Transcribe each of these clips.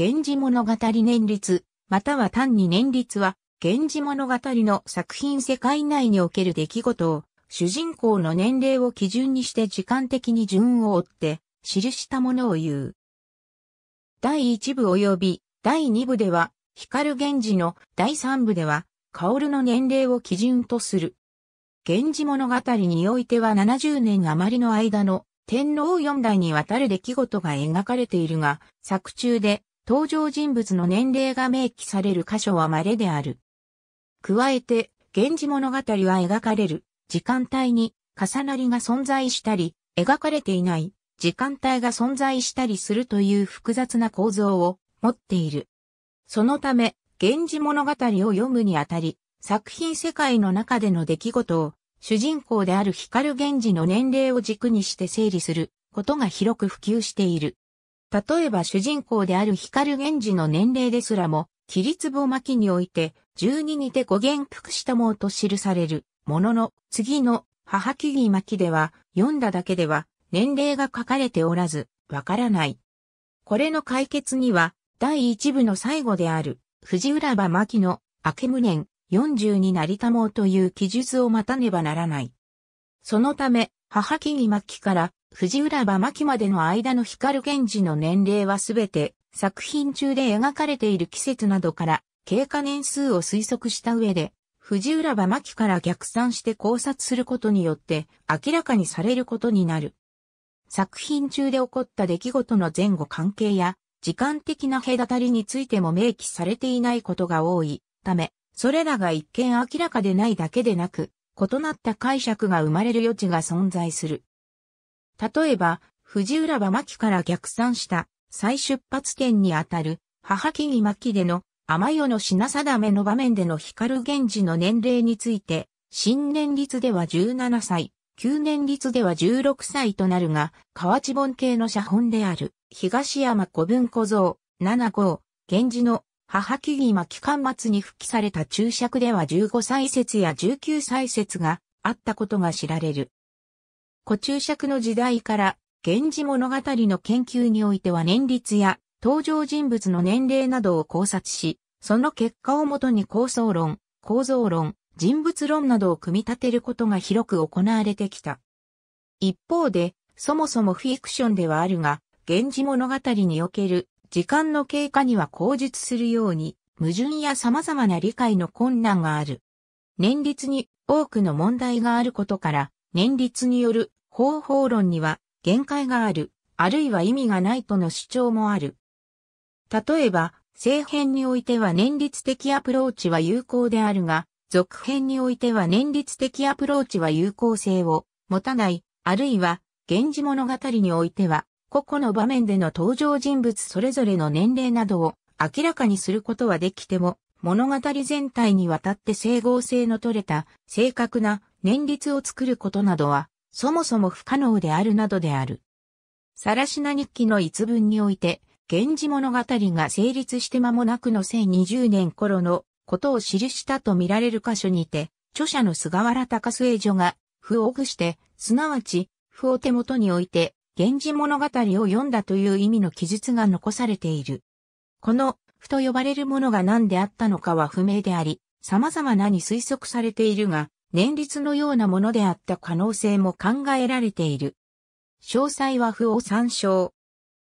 源氏物語年率、または単に年率は、源氏物語の作品世界内における出来事を、主人公の年齢を基準にして時間的に順を追って、記したものを言う。第1部及び第2部では、光源氏の第3部では、薫の年齢を基準とする。源氏物語においては70年余りの間の天皇四代にわたる出来事が描かれているが、作中で登場人物の年齢が明記される箇所は稀である。加えて、源氏物語は描かれる時間帯に重なりが存在したり、描かれていない時間帯が存在したりするという複雑な構造を持っている。そのため、源氏物語を読むにあたり、作品世界の中での出来事を主人公である光源氏の年齢を軸にして整理することが広く普及している。例えば主人公である光源氏の年齢ですらも、立壺巻において、十二にて五元服したもうと記される、ものの、次の、母木木巻では、読んだだけでは、年齢が書かれておらず、わからない。これの解決には、第一部の最後である、藤浦場巻の、明け無年、四十になりたもうという記述を待たねばならない。そのため、母木木末期から藤浦場巻までの間の光源氏の年齢はすべて作品中で描かれている季節などから経過年数を推測した上で、藤浦場巻から逆算して考察することによって明らかにされることになる。作品中で起こった出来事の前後関係や時間的な隔たりについても明記されていないことが多いため、それらが一見明らかでないだけでなく、異なった解釈が生まれる余地が存在する。例えば、藤浦は、巻から逆算した再出発点にあたる母木巻での天代の品定めの場面での光源氏の年齢について、新年率では17歳、旧年率では16歳となるが、河内本系の写本である東山古文小僧7号、源氏の母木木巻巻末に復帰された注釈では15歳説や19歳説があったことが知られる。古注釈の時代から、源氏物語の研究においては年率や登場人物の年齢などを考察し、その結果をもとに構想論、構造論、人物論などを組み立てることが広く行われてきた。一方で、そもそもフィクションではあるが、源氏物語における時間の経過には口述するように、矛盾や様々な理解の困難がある。年率に多くの問題があることから、年率による方法論には限界がある、あるいは意味がないとの主張もある。例えば、正編においては年率的アプローチは有効であるが、続編においては年率的アプローチは有効性を持たない、あるいは、源氏物語においては個々の場面での登場人物それぞれの年齢などを明らかにすることはできても、物語全体にわたって整合性の取れた正確な年率を作ることなどは、そもそも不可能であるなどである。さらしな日記の一文において、源氏物語が成立して間もなくの1020年頃のことを記したと見られる箇所にて、著者の菅原高末女が、符をぐして、すなわち、符を手元において、源氏物語を読んだという意味の記述が残されている。この、ふと呼ばれるものが何であったのかは不明であり、様々なに推測されているが、年率のようなものであった可能性も考えられている。詳細は不を参照。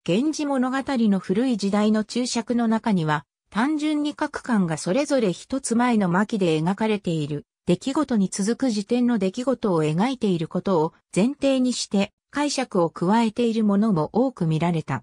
源氏物語の古い時代の注釈の中には、単純に各巻がそれぞれ一つ前の巻で描かれている。出来事に続く時点の出来事を描いていることを前提にして解釈を加えているものも多く見られた。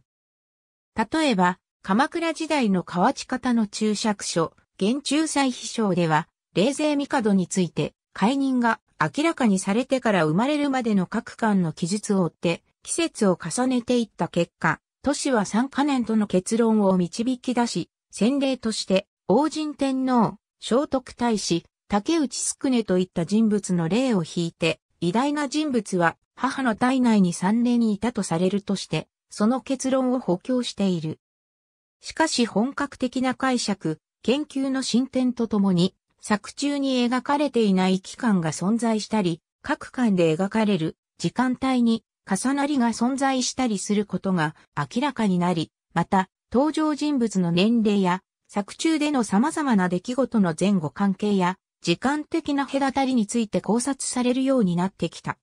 例えば、鎌倉時代の河内方の注釈書、現中祭秘書では、冷静帝について、解任が明らかにされてから生まれるまでの各巻の記述を追って、季節を重ねていった結果、都市は三カ年との結論を導き出し、先例として、王神天皇、聖徳太子、竹内宿ねといった人物の例を引いて、偉大な人物は母の体内に3年にいたとされるとして、その結論を補強している。しかし本格的な解釈、研究の進展とともに、作中に描かれていない期間が存在したり、各巻で描かれる時間帯に重なりが存在したりすることが明らかになり、また、登場人物の年齢や作中での様々な出来事の前後関係や時間的な隔たりについて考察されるようになってきた。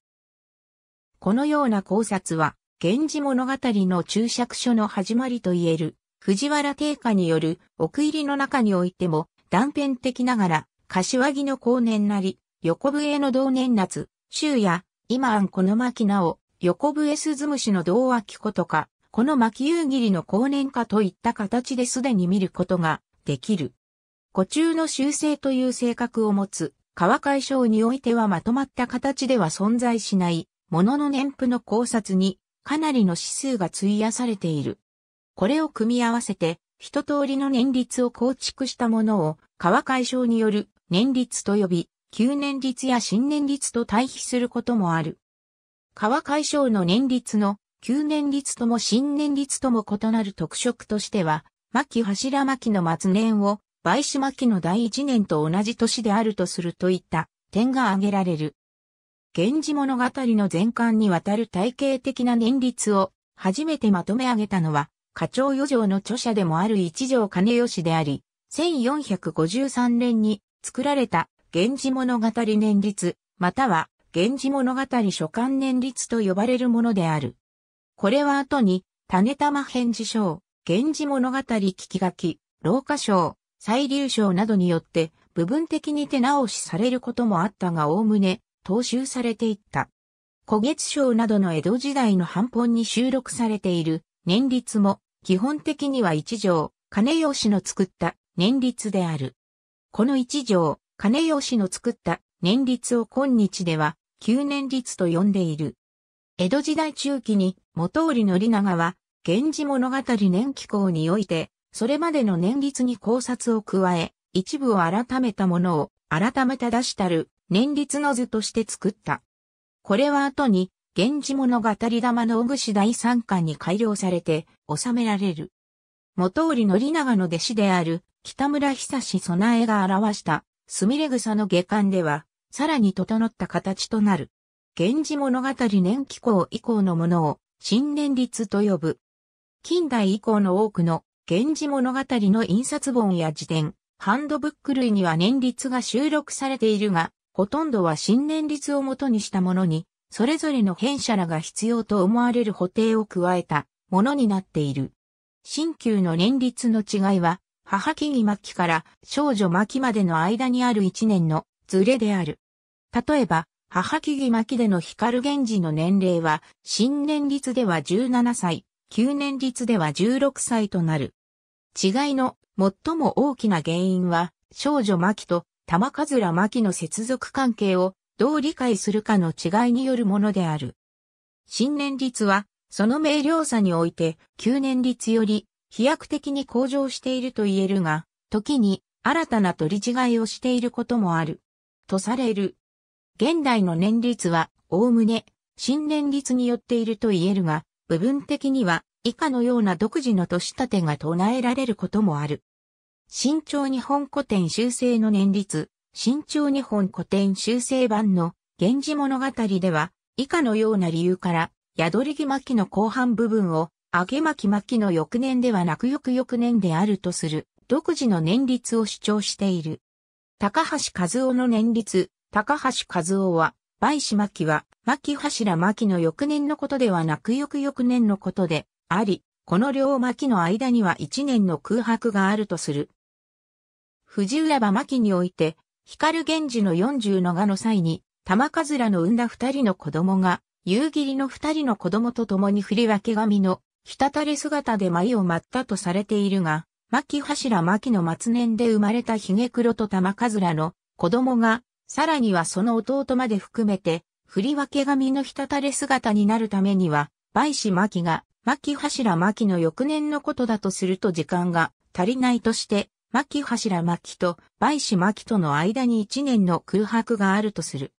このような考察は、源氏物語の注釈書の始まりと言える、藤原定家による奥入りの中においても断片的ながら、柏木の後年なり、横笛の同年夏、周や、今安この巻なお、横笛鈴虫の同秋子とか、この巻夕霧の後年かといった形ですでに見ることができる。古中の修正という性格を持つ、川解消においてはまとまった形では存在しない、ものの年譜の考察に、かなりの指数が費やされている。これを組み合わせて、一通りの年率を構築したものを、川解消による年率と呼び、旧年率や新年率と対比することもある。川解消の年率の旧年率とも新年率とも異なる特色としては、巻柱巻の末年を倍島期の第一年と同じ年であるとするといった点が挙げられる。源氏物語の全巻にわたる体系的な年率を初めてまとめ上げたのは、課長余剰の著者でもある一条兼義であり、1453年に作られた源氏物語年率、または源氏物語書簡年率と呼ばれるものである。これは後に、種玉返事賞源氏物語聞き書き、老化章、再流症などによって部分的に手直しされることもあったがおおむね踏襲されていった。古月賞などの江戸時代の版本に収録されている年率も基本的には一条金吉の作った年率である。この一条金吉の作った年率を今日では旧年率と呼んでいる。江戸時代中期に元織宣長は源氏物語年紀行においてそれまでの年率に考察を加え、一部を改めたものを、改めた出したる、年率の図として作った。これは後に、源氏物語玉の小串第三巻に改良されて、収められる。元織宣長の弟子である、北村久志備えが表した、すみれ草の下巻では、さらに整った形となる。源氏物語年紀行以降のものを、新年率と呼ぶ。近代以降の多くの源氏物語の印刷本や辞典、ハンドブック類には年率が収録されているが、ほとんどは新年率をもとにしたものに、それぞれの編者らが必要と思われる補定を加えたものになっている。新旧の年率の違いは、母木木巻から少女巻までの間にある一年のズレである。例えば、母木木巻での光源氏の年齢は、新年率では17歳、旧年率では16歳となる。違いの最も大きな原因は、少女牧と玉かずら牧の接続関係をどう理解するかの違いによるものである。新年率は、その明瞭さにおいて、旧年率より飛躍的に向上していると言えるが、時に新たな取り違いをしていることもある。とされる。現代の年率は、おおむね、新年率によっていると言えるが、部分的には以下のような独自の年立てが唱えられることもある。新潮日本古典修正の年率、新潮日本古典修正版の源氏物語では、以下のような理由から、宿り木巻の後半部分を、揚げ巻巻の翌年ではなく翌翌年であるとする、独自の年率を主張している。高橋和夫の年率、高橋和夫は、梅子巻は、巻柱巻の翌年のことではなく翌翌年のことで、あり、この両巻の間には一年の空白があるとする。藤浦場巻において、光源氏の40のがの際に、玉かずらの産んだ二人の子供が、夕霧の二人の子供と共に振り分け髪の、滴れ姿で舞を舞ったとされているが、巻柱巻の末年で生まれたひげ黒と玉かずらの子供が、さらにはその弟まで含めて、振り分け髪の滴れ姿になるためには、梅子巻が牧柱牧の翌年のことだとすると時間が足りないとして、牧柱牧と梅子牧との間に1年の空白があるとする。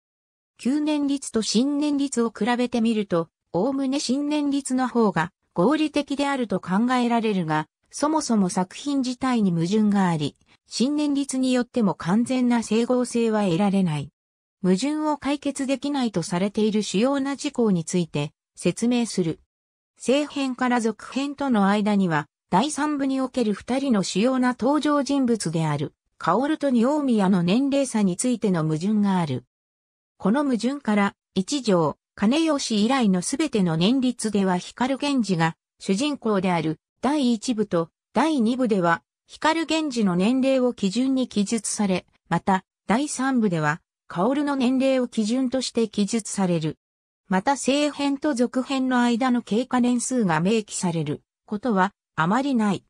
旧年率と新年率を比べてみると、おおむね新年率の方が合理的であると考えられるが、そもそも作品自体に矛盾があり、新年率によっても完全な整合性は得られない。矛盾を解決できないとされている主要な事項について説明する。正編から続編との間には、第三部における二人の主要な登場人物である、カオルとニオーミアの年齢差についての矛盾がある。この矛盾から、一条、金吉以来のすべての年率では光源氏が主人公である第一部と第二部では光源氏の年齢を基準に記述され、また第三部ではカオルの年齢を基準として記述される。また正編と続編の間の経過年数が明記されることはあまりない。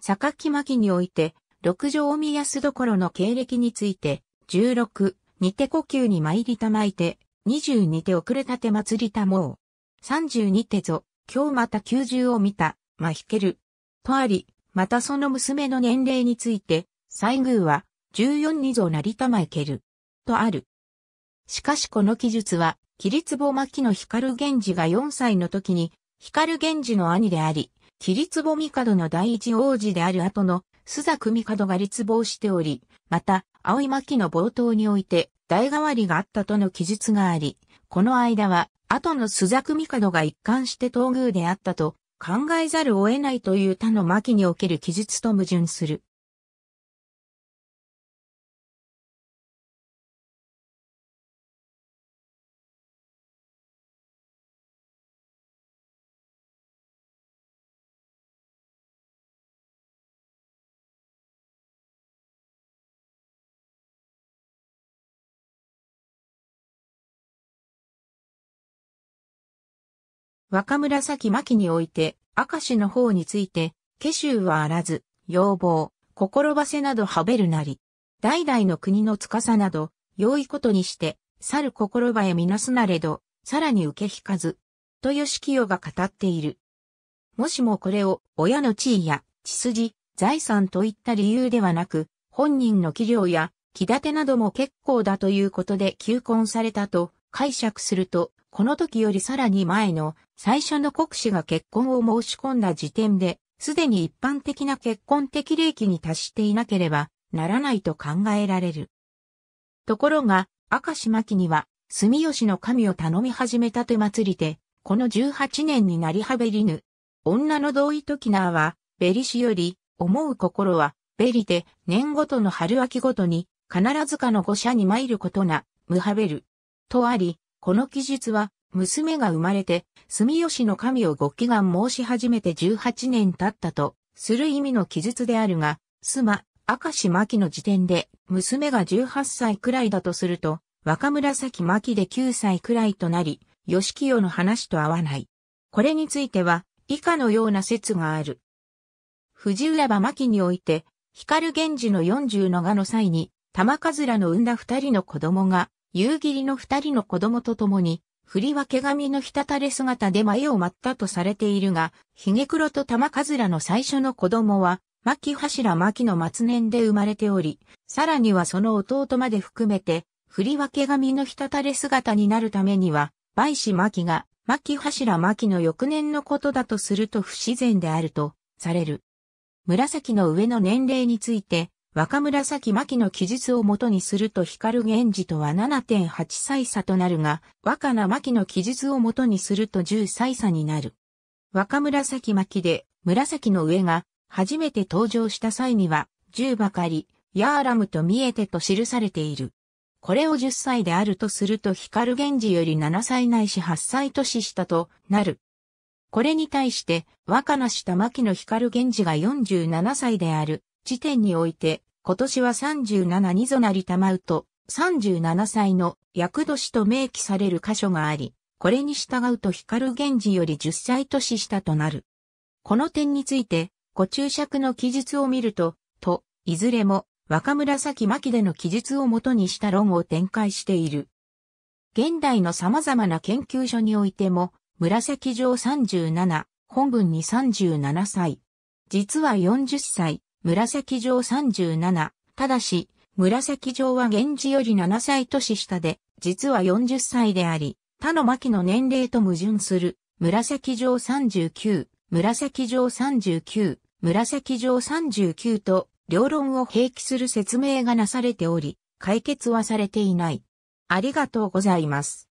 坂木巻において、六条大宮須所の経歴について、十六、にて呼吸に参りたまいて、二十二て遅れたて祭りたもう。三十二てぞ、今日また九十を見た、まひける。とあり、またその娘の年齢について、西宮は、十四二ぞなりたまいける。とある。しかしこの記述は、桐壺牧野光源氏が4歳の時に、光源氏の兄であり、桐壺帝の第一王子である後の須作帝が立望しており、また、青井牧の冒頭において、代替わりがあったとの記述があり、この間は、後の須作帝が一貫して東宮であったと考えざるを得ないという他の牧における記述と矛盾する。若紫巻において、明石の方について、化州はあらず、要望、心ばせなどはべるなり。代々の国の司など、良いことにして、去る心ばへみなすなれど、さらに受け引かず。と吉清が語っている。もしもこれを、親の地位や、血筋、財産といった理由ではなく、本人の器量や、気立てなども結構だということで求婚されたと解釈すると、この時よりさらに前の最初の国司が結婚を申し込んだ時点で、すでに一般的な結婚適齢期に達していなければならないと考えられる。ところが、明石巻には、住吉の神を頼み始めたと祭りで、この18年になりはべりぬ。女の同意ときなは、べりしより、思う心は、べりで、年ごとの春秋ごとに、必ずかの御社に参ることな、むはべる。とあり、この記述は、娘が生まれて、住吉の神をご祈願申し始めて18年経ったと、する意味の記述であるが、妻、明石巻の時点で、娘が18歳くらいだとすると、若紫巻で9歳くらいとなり、吉清の話と合わない。これについては、以下のような説がある。藤浦場巻において、光源氏の40のがの際に、玉かずらの産んだ二人の子供が、夕霧の二人の子供と共に、振り分け髪のひたたれ姿で前を舞ったとされているが、髭黒と玉かずらの最初の子供は、牧柱牧の末年で生まれており、さらにはその弟まで含めて、振り分け髪のひたたれ姿になるためには、梅子牧が、牧柱牧の翌年のことだとすると不自然であると、される。紫の上の年齢について、若紫巻の記述をもとにすると光源氏とは7.8歳差となるが、若菜巻の記述をもとにすると10歳差になる。若紫巻で、紫の上が、初めて登場した際には、10ばかり、ヤーラムと見えてと記されている。これを10歳であるとすると光源氏より7歳ないし8歳年下となる。これに対して、若菜下牧の光源氏が47歳である。時点において、今年は37にぞなりたまうと、37歳の役年と明記される箇所があり、これに従うと光源氏より10歳年下となる。この点について、ご注釈の記述を見ると、と、いずれも若紫巻での記述をもとにした論を展開している。現代の様々な研究所においても、紫上37、本文に37歳。実は40歳、紫城37。ただし、紫城は源氏より7歳年下で、実は40歳であり、他の牧の年齢と矛盾する。紫城39、紫城39、紫城39と、両論を併記する説明がなされており、解決はされていない。ありがとうございます。